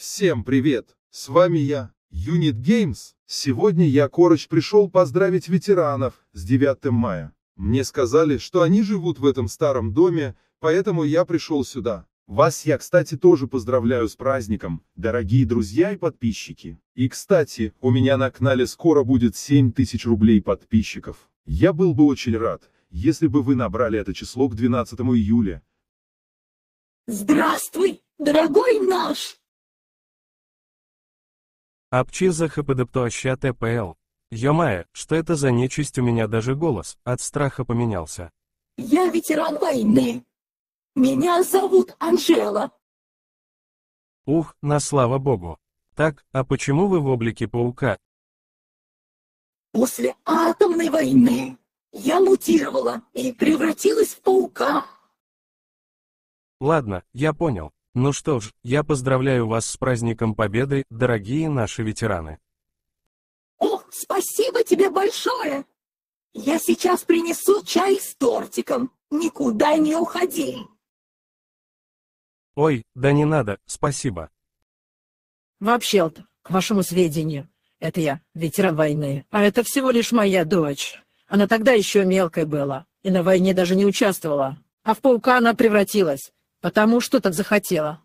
Всем привет! С вами я, Unit Games. Сегодня я, короче пришел поздравить ветеранов с 9 мая. Мне сказали, что они живут в этом старом доме, поэтому я пришел сюда. Вас я, кстати, тоже поздравляю с праздником, дорогие друзья и подписчики. И, кстати, у меня на канале скоро будет 7000 рублей подписчиков. Я был бы очень рад, если бы вы набрали это число к 12 июля. Здравствуй, дорогой наш Обчизах и подоптоощат ЭПЛ. Ё-мае, что это за нечисть у меня даже голос, от страха поменялся. Я ветеран войны. Меня зовут Анжела. Ух, на слава богу. Так, а почему вы в облике паука? После атомной войны я мутировала и превратилась в паука. Ладно, я понял. Ну что ж, я поздравляю вас с праздником Победы, дорогие наши ветераны. Ох, спасибо тебе большое! Я сейчас принесу чай с тортиком. Никуда не уходи. Ой, да не надо, спасибо. Вообще-то, к вашему сведению, это я, ветеран войны, а это всего лишь моя дочь. Она тогда еще мелкой была и на войне даже не участвовала, а в паука она превратилась. Потому что так захотела.